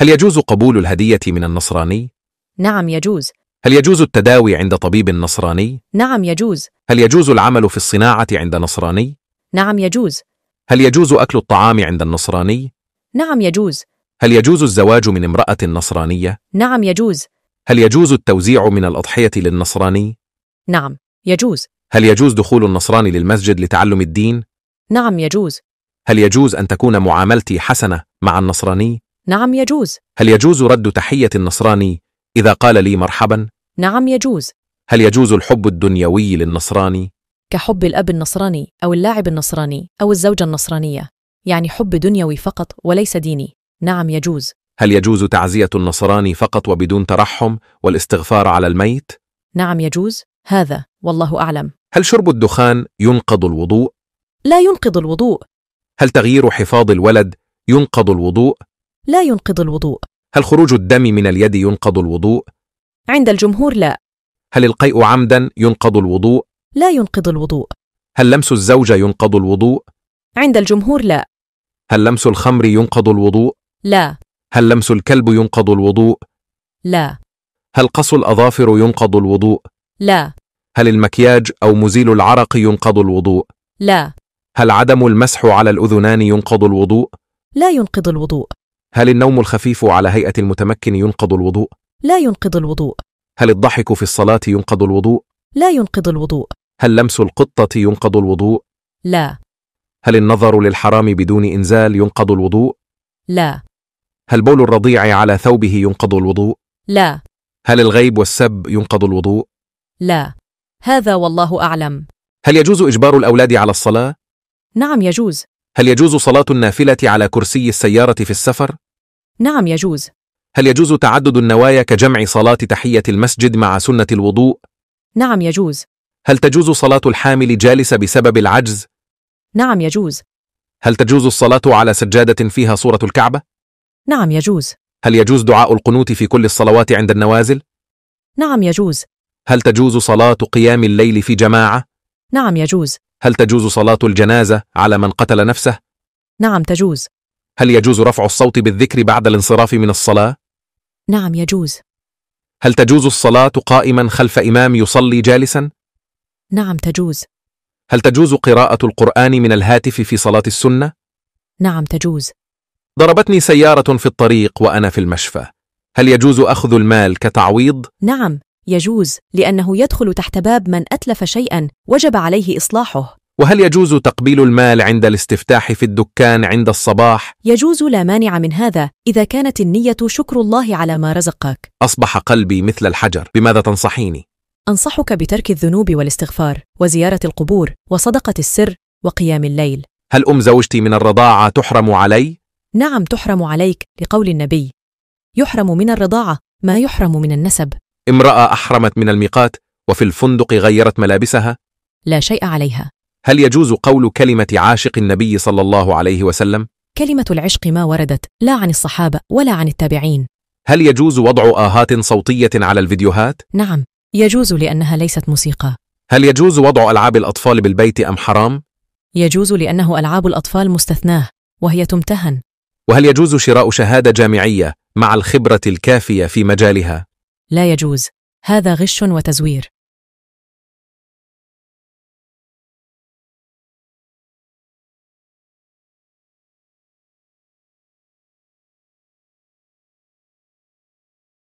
هل يجوز قبول الهدية من النصراني؟ نعم يجوز هل يجوز التداوي عند طبيب نصراني؟ نعم يجوز هل يجوز العمل في الصناعة عند نصراني؟ نعم يجوز هل يجوز أكل الطعام عند النصراني؟ نعم يجوز هل يجوز الزواج من امرأة نصرانية؟ نعم يجوز هل يجوز التوزيع من الأضحية للنصراني؟ نعم يجوز هل يجوز دخول النصراني للمسجد لتعلم الدين؟ نعم يجوز هل يجوز أن تكون معاملتي حسنة مع النصراني؟ نعم يجوز هل يجوز رد تحية النصراني إذا قال لي مرحبا؟ نعم يجوز هل يجوز الحب الدنيوي للنصراني؟ كحب الأب النصراني أو اللاعب النصراني أو الزوجة النصرانية يعني حب دنيوي فقط وليس ديني نعم يجوز هل يجوز تعزية النصراني فقط وبدون ترحم والاستغفار على الميت؟ نعم يجوز هذا والله أعلم هل شرب الدخان ينقض الوضوء؟ لا ينقض الوضوء هل تغيير حفاظ الولد ينقض الوضوء؟ لا ينقض الوضوء هل خروج الدم من اليد ينقض الوضوء؟ عند الجمهور لا هل القيء عمدا ينقض الوضوء؟ لا ينقض الوضوء هل لمس الزوجة ينقض الوضوء؟ عند الجمهور لا هل لمس الخمر ينقض الوضوء؟ لا هل لمس الكلب ينقض الوضوء؟ لا هل قص الأظافر ينقض الوضوء؟ لا هل المكياج أو مزيل العرق ينقض الوضوء؟ لا هل عدم المسح على الأذنان ينقض الوضوء؟ لا ينقض الوضوء هل النوم الخفيف على هيئة المتمكن ينقض الوضوء؟ لا ينقض الوضوء هل الضحك في الصلاة ينقض الوضوء؟ لا ينقض الوضوء هل لمس القطة ينقض الوضوء؟ لا هل النظر للحرام بدون إنزال ينقض الوضوء؟ لا هل بول الرضيع على ثوبه ينقض الوضوء؟ لا هل الغيب والسب ينقض الوضوء؟ لا هذا والله أعلم هل يجوز إجبار الأولاد على الصلاة؟ نعم يجوز هل يجوز صلاة النافلة على كرسي السيارة في السفر؟ نعم يجوز هل يجوز تعدد النوايا كجمع صلاة تحية المسجد مع سنة الوضوء؟ نعم يجوز هل تجوز صلاة الحامل جالسة بسبب العجز؟ نعم يجوز هل تجوز الصلاة على سجادة فيها صورة الكعبة؟ نعم يجوز هل يجوز دعاء القنوت في كل الصلوات عند النوازل؟ نعم يجوز هل تجوز صلاة قيام الليل في جماعة؟ نعم يجوز هل تجوز صلاة الجنازة على من قتل نفسه؟ نعم تجوز هل يجوز رفع الصوت بالذكر بعد الانصراف من الصلاة؟ نعم يجوز هل تجوز الصلاة قائما خلف إمام يصلي جالسا؟ نعم تجوز هل تجوز قراءة القرآن من الهاتف في صلاة السنة؟ نعم تجوز ضربتني سيارة في الطريق وأنا في المشفى هل يجوز أخذ المال كتعويض؟ نعم يجوز لأنه يدخل تحت باب من أتلف شيئا وجب عليه إصلاحه وهل يجوز تقبيل المال عند الاستفتاح في الدكان عند الصباح؟ يجوز لا مانع من هذا إذا كانت النية شكر الله على ما رزقك. أصبح قلبي مثل الحجر، بماذا تنصحيني؟ أنصحك بترك الذنوب والاستغفار، وزيارة القبور، وصدقة السر، وقيام الليل. هل أم زوجتي من الرضاعة تحرم علي؟ نعم تحرم عليك لقول النبي. يحرم من الرضاعة ما يحرم من النسب. امرأة أحرمت من الميقات وفي الفندق غيرت ملابسها؟ لا شيء عليها. هل يجوز قول كلمة عاشق النبي صلى الله عليه وسلم؟ كلمة العشق ما وردت لا عن الصحابة ولا عن التابعين هل يجوز وضع آهات صوتية على الفيديوهات؟ نعم يجوز لأنها ليست موسيقى هل يجوز وضع ألعاب الأطفال بالبيت أم حرام؟ يجوز لأنه ألعاب الأطفال مستثناه وهي تمتهن وهل يجوز شراء شهادة جامعية مع الخبرة الكافية في مجالها؟ لا يجوز هذا غش وتزوير